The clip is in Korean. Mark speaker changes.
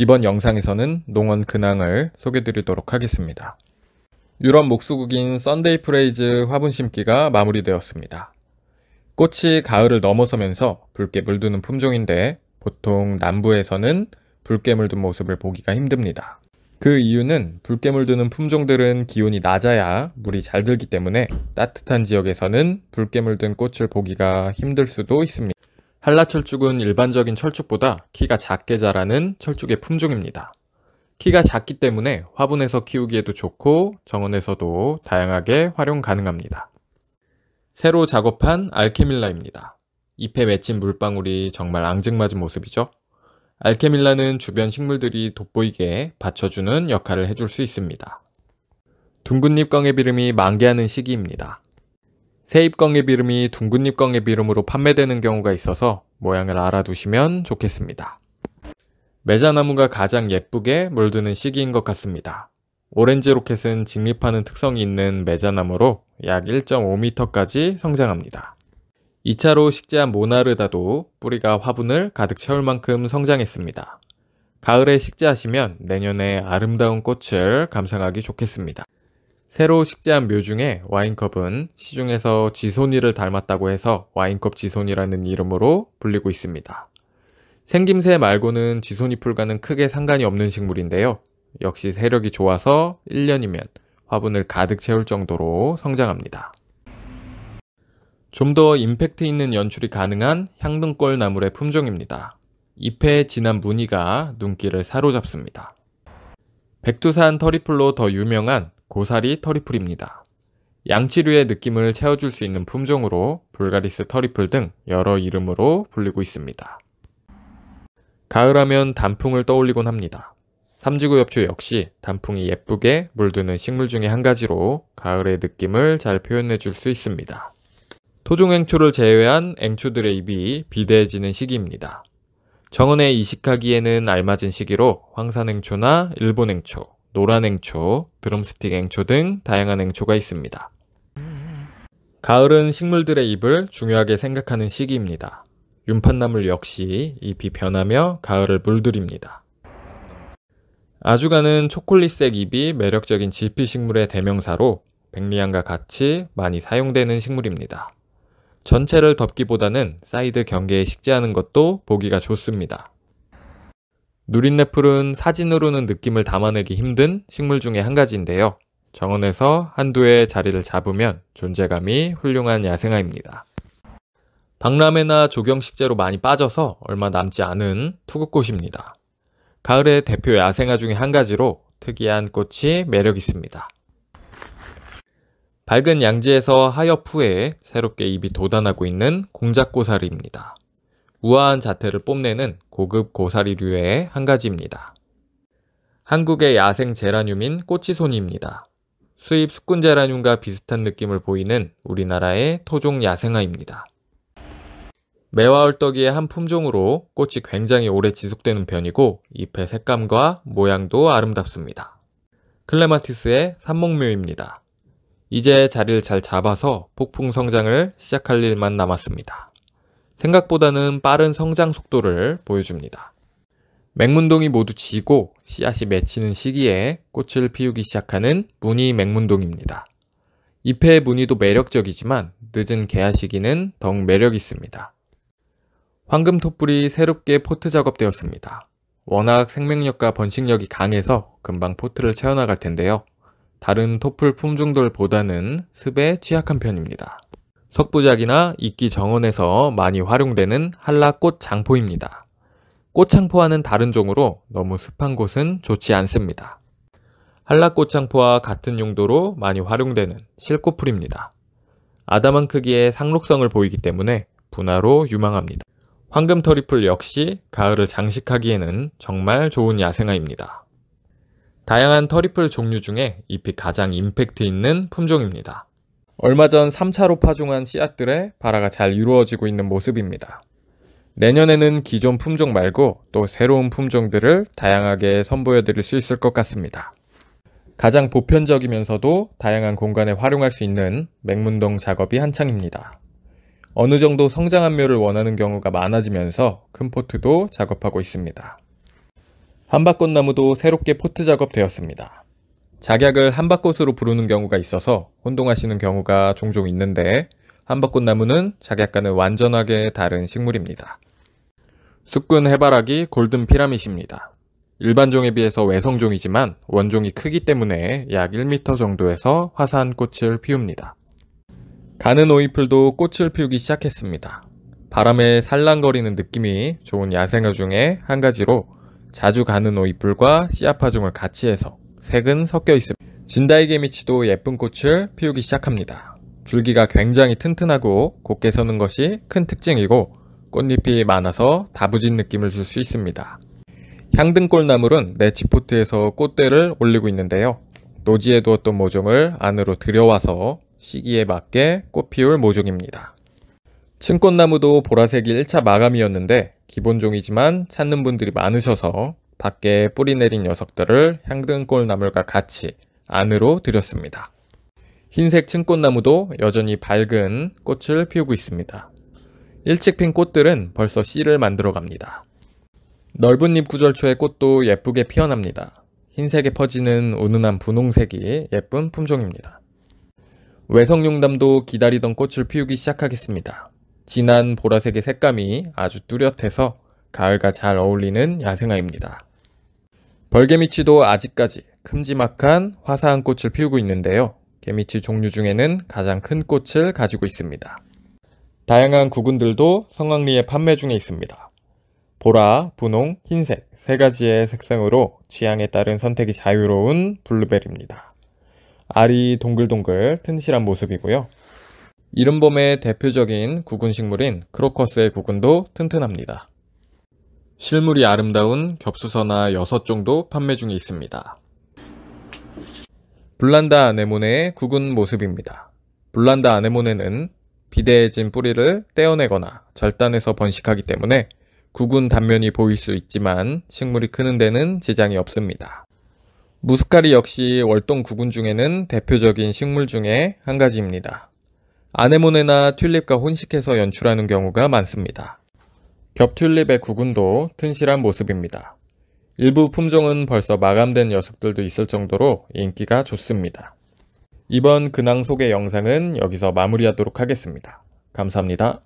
Speaker 1: 이번 영상에서는 농원 근황을 소개드리도록 하겠습니다. 유럽 목수국인 썬데이 프레이즈 화분 심기가 마무리되었습니다. 꽃이 가을을 넘어서면서 붉게 물드는 품종인데 보통 남부에서는 붉게 물든 모습을 보기가 힘듭니다. 그 이유는 붉게 물드는 품종들은 기온이 낮아야 물이 잘 들기 때문에 따뜻한 지역에서는 붉게 물든 꽃을 보기가 힘들 수도 있습니다. 한라철쭉은 일반적인 철쭉보다 키가 작게 자라는 철쭉의 품종입니다. 키가 작기 때문에 화분에서 키우기에도 좋고 정원에서도 다양하게 활용 가능합니다. 새로 작업한 알케밀라입니다. 잎에 맺힌 물방울이 정말 앙증맞은 모습이죠. 알케밀라는 주변 식물들이 돋보이게 받쳐주는 역할을 해줄 수 있습니다. 둥근잎 광의 비름이 만개하는 시기입니다. 세잎광의비름이 둥근잎광의비름으로 판매되는 경우가 있어서 모양을 알아두시면 좋겠습니다. 매자나무가 가장 예쁘게 물드는 시기인 것 같습니다. 오렌지 로켓은 직립하는 특성이 있는 매자나무로 약 1.5m까지 성장합니다. 2차로 식재한 모나르다도 뿌리가 화분을 가득 채울 만큼 성장했습니다. 가을에 식재하시면 내년에 아름다운 꽃을 감상하기 좋겠습니다. 새로 식재한 묘 중에 와인컵은 시중에서 지손이를 닮았다고 해서 와인컵 지손이라는 이름으로 불리고 있습니다. 생김새 말고는 지손이 풀과는 크게 상관이 없는 식물인데요. 역시 세력이 좋아서 1년이면 화분을 가득 채울 정도로 성장합니다. 좀 더 임팩트 있는 연출이 가능한 향등골 나물의 품종입니다. 잎의 진한 무늬가 눈길을 사로잡습니다. 백두산 터리풀로 더 유명한 고사리 터리풀입니다. 양치류의 느낌을 채워줄 수 있는 품종으로 불가리스 터리풀 등 여러 이름으로 불리고 있습니다. 가을하면 단풍을 떠올리곤 합니다. 삼지구 엽초 역시 단풍이 예쁘게 물드는 식물 중에 한 가지로 가을의 느낌을 잘 표현해 줄 수 있습니다. 토종앵초를 제외한 앵초들의 입이 비대해지는 시기입니다. 정원에 이식하기에는 알맞은 시기로 황산앵초나 일본앵초, 노란 앵초, 드럼스틱 앵초 등 다양한 앵초가 있습니다. 가을은 식물들의 잎을 중요하게 생각하는 시기입니다. 윤판나물 역시 잎이 변하며 가을을 물들입니다. 아주가는 초콜릿색 잎이 매력적인 지피식물의 대명사로 백리향과 같이 많이 사용되는 식물입니다. 전체를 덮기보다는 사이드 경계에 식재하는 것도 보기가 좋습니다. 누린내풀은 사진으로는 느낌을 담아내기 힘든 식물 중에 한 가지인데요. 정원에서 한두 해의 자리를 잡으면 존재감이 훌륭한 야생화입니다. 박람회나 조경식재로 많이 빠져서 얼마 남지 않은 투구꽃입니다. 가을의 대표 야생화 중에 한 가지로 특이한 꽃이 매력 있습니다. 밝은 양지에서 하엽 후에 새롭게 입이 돋아나고 있는 공작고사리입니다. 우아한 자태를 뽐내는 고급 고사리류의 한 가지입니다. 한국의 야생 제라늄인 꼬치손입니다. 수입 수꾼 제라늄과 비슷한 느낌을 보이는 우리나라의 토종 야생아입니다매화울떡이의한 품종으로 꽃이 굉장히 오래 지속되는 편이고 잎의 색감과 모양도 아름답습니다. 클레마티스의 산목묘입니다. 이제 자리를 잘 잡아서 폭풍 성장을 시작할 일만 남았습니다. 생각보다는 빠른 성장 속도를 보여줍니다. 맹문동이 모두 지고 씨앗이 맺히는 시기에 꽃을 피우기 시작하는 무늬 맹문동입니다. 잎의 무늬도 매력적이지만 늦은 개화 시기는 더욱 매력 있습니다. 황금 톱불이 새롭게 포트 작업되었습니다. 워낙 생명력과 번식력이 강해서 금방 포트를 채워나갈 텐데요. 다른 토플 품종들보다는 습에 취약한 편입니다. 석부작이나 이끼 정원에서 많이 활용되는 한라꽃 장포입니다. 꽃창포와는 다른 종으로 너무 습한 곳은 좋지 않습니다. 한라꽃창포와 같은 용도로 많이 활용되는 실꽃풀입니다. 아담한 크기의 상록성을 보이기 때문에 분화로 유망합니다. 황금터리풀 역시 가을을 장식하기에는 정말 좋은 야생화입니다. 다양한 터리풀 종류 중에 잎이 가장 임팩트 있는 품종입니다. 얼마 전 3차로 파종한 씨앗들의 발화가 잘 이루어지고 있는 모습입니다. 내년에는 기존 품종 말고 또 새로운 품종들을 다양하게 선보여 드릴 수 있을 것 같습니다. 가장 보편적이면서도 다양한 공간에 활용할 수 있는 맹문동 작업이 한창입니다. 어느 정도 성장 한묘를 원하는 경우가 많아지면서 큰 포트도 작업하고 있습니다. 한밭꽃나무도 새롭게 포트 작업되었습니다. 작약을 한밭꽃으로 부르는 경우가 있어서 혼동하시는 경우가 종종 있는데 한밭꽃 나무는 작약과는 완전하게 다른 식물입니다. 숙근 해바라기 골든 피라밋입니다. 일반종에 비해서 외성종이지만 원종이 크기 때문에 약 1m 정도에서 화사한 꽃을 피웁니다. 가는 오이풀도 꽃을 피우기 시작했습니다. 바람에 살랑거리는 느낌이 좋은 야생어 중에 한 가지로 자주 가는 오이풀과 씨앗파종을 같이 해서 색은 섞여 있습니다. 진다이게미치도 예쁜 꽃을 피우기 시작합니다. 줄기가 굉장히 튼튼하고 곱게 서는 것이 큰 특징이고 꽃잎이 많아서 다부진 느낌을 줄 수 있습니다. 향등꽃나물은 내치포트에서 꽃대를 올리고 있는데요. 노지에 두었던 모종을 안으로 들여와서 시기에 맞게 꽃 피울 모종입니다. 층꽃나무도 보라색이 1차 마감이었는데 기본종이지만 찾는 분들이 많으셔서 밖에 뿌리 내린 녀석들을 향등꽃나물과 같이 안으로 들였습니다. 흰색 층꽃나무도 여전히 밝은 꽃을 피우고 있습니다. 일찍 핀 꽃들은 벌써 씨를 만들어 갑니다. 넓은 잎 구절초의 꽃도 예쁘게 피어납니다. 흰색에 퍼지는 은은한 분홍색이 예쁜 품종입니다. 외성용담도 기다리던 꽃을 피우기 시작하겠습니다. 진한 보라색의 색감이 아주 뚜렷해서 가을과 잘 어울리는 야생화입니다. 벌개미치도 아직까지 큼지막한 화사한 꽃을 피우고 있는데요. 개미치 종류 중에는 가장 큰 꽃을 가지고 있습니다. 다양한 구근들도 성황리에 판매 중에 있습니다. 보라, 분홍, 흰색 세 가지의 색상으로 취향에 따른 선택이 자유로운 블루벨입니다. 알이 동글동글 튼실한 모습이고요. 이른봄의 대표적인 구근 식물인 크로커스의 구근도 튼튼합니다. 실물이 아름다운 겹수서나 6종도 판매 중에 있습니다. 블란다 아네모네의 구근 모습입니다. 블란다 아네모네는 비대해진 뿌리를 떼어내거나 절단해서 번식하기 때문에 구근 단면이 보일 수 있지만 식물이 크는 데는 지장이 없습니다. 무스카리 역시 월동 구근 중에는 대표적인 식물 중에 한 가지입니다. 아네모네나 튤립과 혼식해서 연출하는 경우가 많습니다. 겹튤립의 구근도 튼실한 모습입니다. 일부 품종은 벌써 마감된 녀석들도 있을 정도로 인기가 좋습니다. 이번 근황 소개 영상은 여기서 마무리하도록 하겠습니다. 감사합니다.